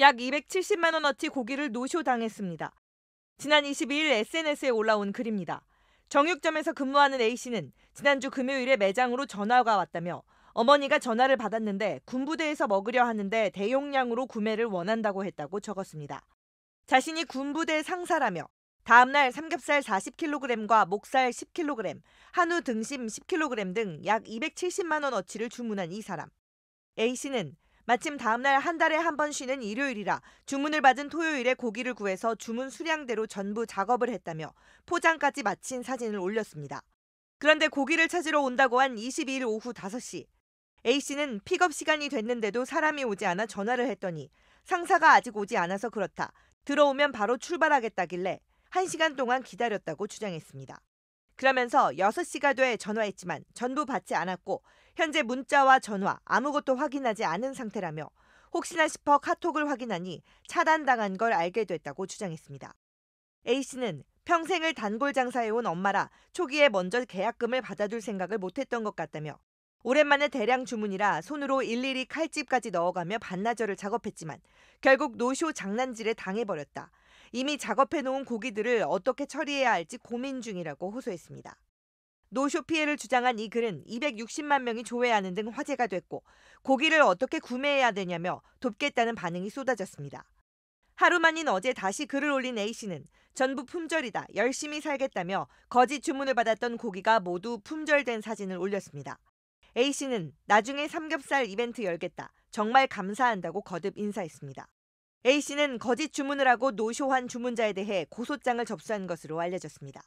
약 270만 원어치 고기를 노쇼당했습니다. 지난 22일 SNS에 올라온 글입니다. 정육점에서 근무하는 A씨는 지난주 금요일에 매장으로 전화가 왔다며 어머니가 전화를 받았는데 군부대에서 먹으려 하는데 대용량으로 구매를 원한다고 했다고 적었습니다. 자신이 군부대 상사라며 다음날 삼겹살 40kg과 목살 10kg, 한우 등심 10kg 등 약 270만 원어치를 주문한 이 사람. A씨는 마침 다음날 한 달에 한 번 쉬는 일요일이라 주문을 받은 토요일에 고기를 구해서 주문 수량대로 전부 작업을 했다며 포장까지 마친 사진을 올렸습니다. 그런데 고기를 찾으러 온다고 한 22일 오후 5시 A씨는 픽업 시간이 됐는데도 사람이 오지 않아 전화를 했더니 상사가 아직 오지 않아서 그렇다. 들어오면 바로 출발하겠다길래 1시간 동안 기다렸다고 주장했습니다. 그러면서 6시가 돼 전화했지만 전부 받지 않았고 현재 문자와 전화 아무것도 확인하지 않은 상태라며 혹시나 싶어 카톡을 확인하니 차단당한 걸 알게 됐다고 주장했습니다. A씨는 평생을 단골 장사해온 엄마라 초기에 먼저 계약금을 받아둘 생각을 못했던 것 같다며 오랜만에 대량 주문이라 손으로 일일이 칼집까지 넣어가며 반나절을 작업했지만 결국 노쇼 장난질에 당해버렸다. 이미 작업해 놓은 고기들을 어떻게 처리해야 할지 고민 중이라고 호소했습니다. 노쇼 피해를 주장한 이 글은 260만 명이 조회하는 등 화제가 됐고 고기를 어떻게 구매해야 되냐며 돕겠다는 반응이 쏟아졌습니다. 하루만인 어제 다시 글을 올린 A씨는 전부 품절이다, 열심히 살겠다며 거짓 주문을 받았던 고기가 모두 품절된 사진을 올렸습니다. A씨는 나중에 삼겹살 이벤트 열겠다, 정말 감사한다고 거듭 인사했습니다. A씨는 거짓 주문을 하고 노쇼한 주문자에 대해 고소장을 접수한 것으로 알려졌습니다.